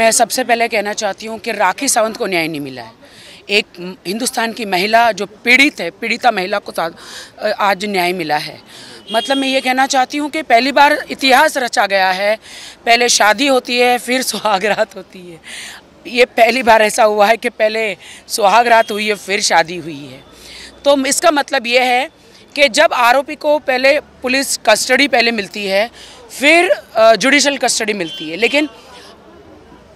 मैं सबसे पहले कहना चाहती हूँ कि राखी सावंत को न्याय नहीं मिला है एक हिंदुस्तान की महिला जो पीड़ित है पीड़िता महिला को आज न्याय मिला है मतलब मैं ये कहना चाहती हूँ कि पहली बार इतिहास रचा गया है पहले शादी होती है फिर सुहागरात होती है ये पहली बार ऐसा हुआ है कि पहले सुहागरात हुई है फिर शादी हुई है तो इसका मतलब ये है कि जब आरोपी को पहले पुलिस कस्टडी पहले मिलती है फिर जुडिशल कस्टडी मिलती है लेकिन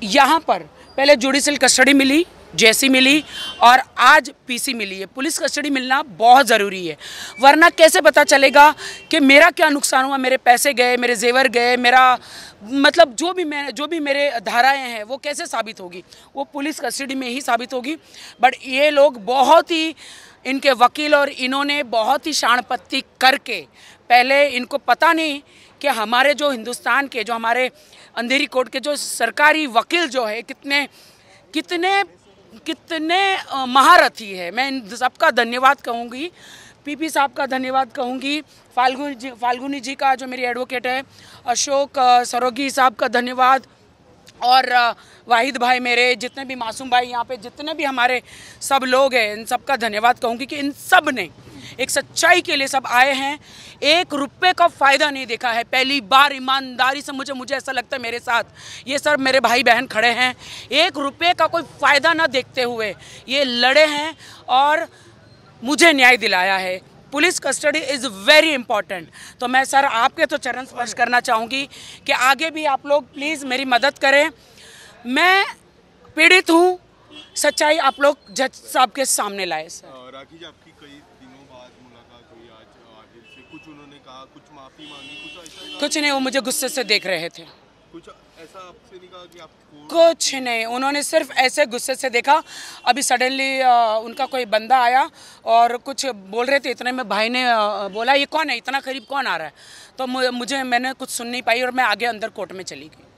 यहाँ पर पहले जुडिशल कस्टडी मिली जेसी मिली और आज पीसी मिली है पुलिस कस्टडी मिलना बहुत ज़रूरी है वरना कैसे पता चलेगा कि मेरा क्या नुकसान हुआ मेरे पैसे गए मेरे जेवर गए मेरा मतलब जो भी मैं जो भी मेरे धाराएं हैं वो कैसे साबित होगी वो पुलिस कस्टडी में ही साबित होगी बट ये लोग बहुत ही इनके वकील और इन्होंने बहुत ही शाणपत्ती करके पहले इनको पता नहीं कि हमारे जो हिंदुस्तान के जो हमारे अंधेरी कोर्ट के जो सरकारी वकील जो है कितने कितने कितने महारथी है मैं इन सबका धन्यवाद कहूँगी पीपी साहब का धन्यवाद कहूँगी फाल्गु जी फाल्गुनी जी का जो मेरी एडवोकेट है अशोक सरोगी साहब का धन्यवाद और वाहिद भाई मेरे जितने भी मासूम भाई यहाँ पे जितने भी हमारे सब लोग हैं इन सब का धन्यवाद कहूँगी कि इन सब ने एक सच्चाई के लिए सब आए हैं एक रुपये का फ़ायदा नहीं देखा है पहली बार ईमानदारी से मुझे मुझे ऐसा लगता है मेरे साथ ये सर मेरे भाई बहन खड़े हैं एक रुपये का कोई फ़ायदा ना देखते हुए ये लड़े हैं और मुझे न्याय दिलाया है police custody is very important तो मैं सर आपके तो चरण स्पर्श करना चाहूँगी कि आगे भी आप लोग प्लीज़ मेरी मदद करें मैं पीड़ित हूँ सच्चाई आप लोग जज साहब के सामने लाए सर राखी जी आपकी कई दिनों मुलाकात हुई आज आदिल से कुछ उन्होंने कहा कुछ माफी मांगी कुछ ऐसा कुछ नहीं वो मुझे गुस्से से देख रहे थे कुछ ऐसा आपसे नहीं कहा कि आप कुछ नहीं उन्होंने सिर्फ ऐसे गुस्से से देखा अभी सडनली उनका कोई बंदा आया और कुछ बोल रहे थे इतने में भाई ने बोला ये कौन है इतना करीब कौन आ रहा है तो मुझे मैंने कुछ सुन नहीं पाई और मैं आगे अंदर कोर्ट में चली गई